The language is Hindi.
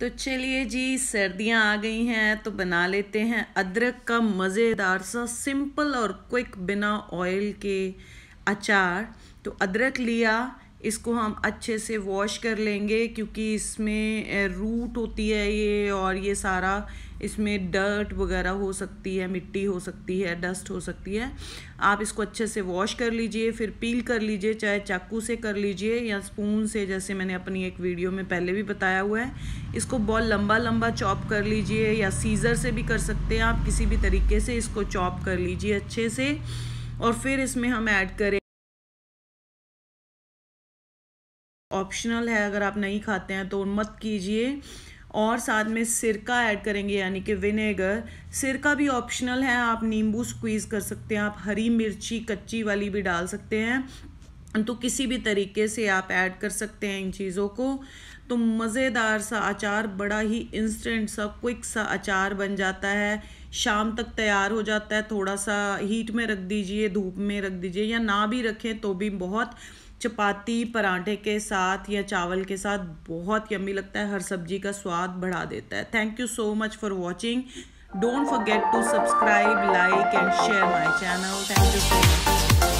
तो चलिए जी सर्दियां आ गई हैं तो बना लेते हैं अदरक का मज़ेदार सा सिंपल और क्विक बिना ऑयल के अचार तो अदरक लिया इसको हम अच्छे से वॉश कर लेंगे क्योंकि इसमें रूट होती है ये और ये सारा इसमें डर्ट वगैरह हो सकती है मिट्टी हो सकती है डस्ट हो सकती है आप इसको अच्छे से वॉश कर लीजिए फिर पील कर लीजिए चाहे चाकू से कर लीजिए या स्पून से जैसे मैंने अपनी एक वीडियो में पहले भी बताया हुआ है इसको बहुत लंबा लंबा चॉप कर लीजिए या सीज़र से भी कर सकते हैं आप किसी भी तरीके से इसको चॉप कर लीजिए अच्छे से और फिर इसमें हम ऐड करें ऑप्शनल है अगर आप नहीं खाते हैं तो मत कीजिए और साथ में सिरका ऐड करेंगे यानी कि विनेगर सिरका भी ऑप्शनल है आप नींबू स्क्वीज़ कर सकते हैं आप हरी मिर्ची कच्ची वाली भी डाल सकते हैं तो किसी भी तरीके से आप ऐड कर सकते हैं इन चीज़ों को तो मज़ेदार सा अचार बड़ा ही इंस्टेंट सा क्विक सा अचार बन जाता है शाम तक तैयार हो जाता है थोड़ा सा हीट में रख दीजिए धूप में रख दीजिए या ना भी रखें तो भी बहुत चपाती पराठे के साथ या चावल के साथ बहुत यम्मी लगता है हर सब्जी का स्वाद बढ़ा देता है thank you so much for watching don't forget to subscribe like and share my channel thank you so much